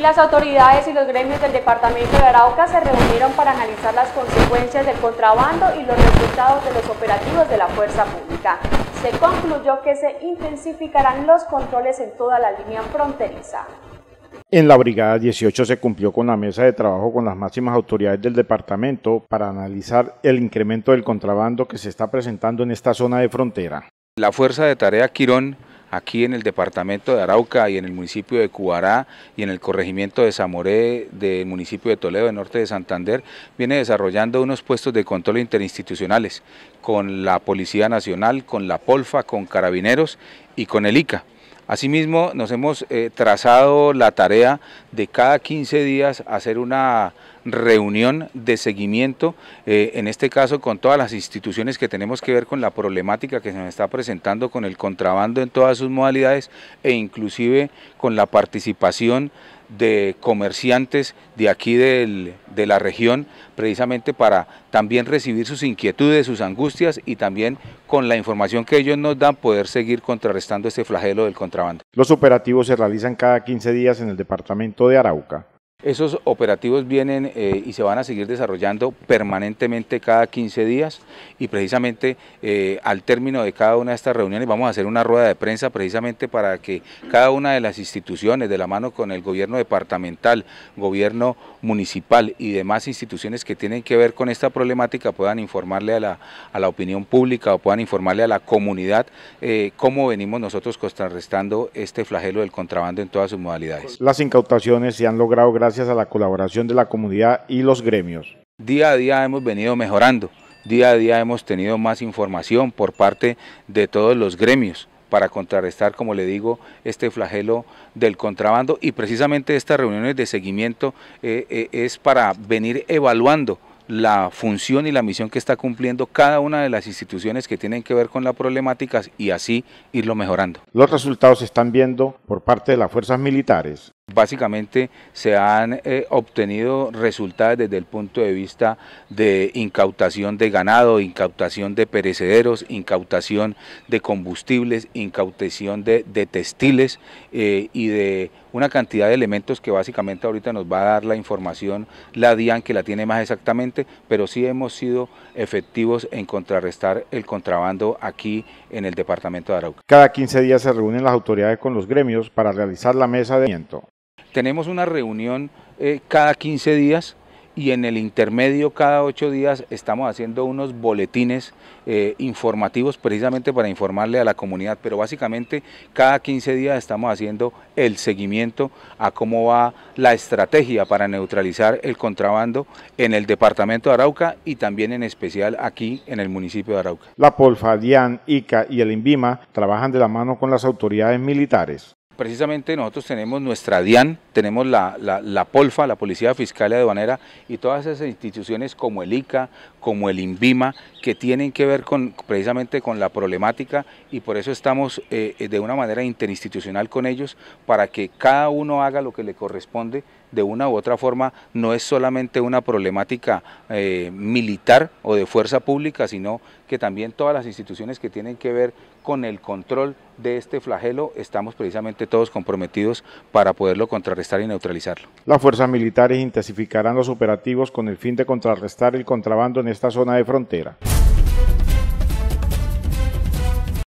las autoridades y los gremios del departamento de Arauca se reunieron para analizar las consecuencias del contrabando y los resultados de los operativos de la fuerza pública. Se concluyó que se intensificarán los controles en toda la línea fronteriza. En la Brigada 18 se cumplió con la mesa de trabajo con las máximas autoridades del departamento para analizar el incremento del contrabando que se está presentando en esta zona de frontera. La Fuerza de Tarea Quirón aquí en el departamento de Arauca y en el municipio de Cubará y en el corregimiento de Zamoré del municipio de Toledo, del norte de Santander, viene desarrollando unos puestos de control interinstitucionales con la Policía Nacional, con la Polfa, con Carabineros y con el ICA. Asimismo, nos hemos eh, trazado la tarea de cada 15 días hacer una reunión de seguimiento, eh, en este caso con todas las instituciones que tenemos que ver con la problemática que se nos está presentando con el contrabando en todas sus modalidades e inclusive con la participación de comerciantes de aquí de la región, precisamente para también recibir sus inquietudes, sus angustias y también con la información que ellos nos dan poder seguir contrarrestando este flagelo del contrabando. Los operativos se realizan cada 15 días en el departamento de Arauca. Esos operativos vienen eh, y se van a seguir desarrollando permanentemente cada 15 días y precisamente eh, al término de cada una de estas reuniones vamos a hacer una rueda de prensa precisamente para que cada una de las instituciones de la mano con el gobierno departamental, gobierno municipal y demás instituciones que tienen que ver con esta problemática puedan informarle a la, opinión pública o puedan informarle a la comunidad eh, cómo venimos nosotros contrarrestando este flagelo del contrabando en todas sus modalidades. Las incautaciones se han logrado gracias gracias a la colaboración de la comunidad y los gremios. Día a día hemos venido mejorando, día a día hemos tenido más información por parte de todos los gremios para contrarrestar, como le digo, este flagelo del contrabando y precisamente estas reuniones de seguimiento eh, eh, es para venir evaluando la función y la misión que está cumpliendo cada una de las instituciones que tienen que ver con la problemática y así irlo mejorando. Los resultados se están viendo por parte de las fuerzas militares. Básicamente se han eh, obtenido resultados desde el punto de vista de incautación de ganado, incautación de perecederos, incautación de combustibles, incautación de, textiles eh, y de una cantidad de elementos que básicamente ahorita nos va a dar la información la DIAN que la tiene más exactamente, pero sí hemos sido efectivos en contrarrestar el contrabando aquí en el departamento de Arauca. Cada 15 días se reúnen las autoridades con los gremios para realizar la mesa de tenemos una reunión eh, cada 15 días y en el intermedio cada 8 días estamos haciendo unos boletines eh, informativos precisamente para informarle a la comunidad, pero básicamente cada 15 días estamos haciendo el seguimiento a cómo va la estrategia para neutralizar el contrabando en el departamento de Arauca y también en especial aquí en el municipio de Arauca. La Polfa, DIAN, ICA y el INVIMA trabajan de la mano con las autoridades militares precisamente nosotros tenemos nuestra DIAN, tenemos la, POLFA, la Policía Fiscal y Aduanera, y todas esas instituciones como el ICA, como el INVIMA, que tienen que ver con, precisamente con la problemática y por eso estamos eh, eh, de una manera interinstitucional con ellos para que cada uno haga lo que le corresponde de una u otra forma no es solamente una problemática eh, militar o de fuerza pública, sino que también todas las instituciones que tienen que ver con el control de este flagelo estamos precisamente todos comprometidos para poderlo contrarrestar y neutralizarlo. Las fuerzas militares intensificarán los operativos con el fin de contrarrestar el contrabando en esta zona de frontera.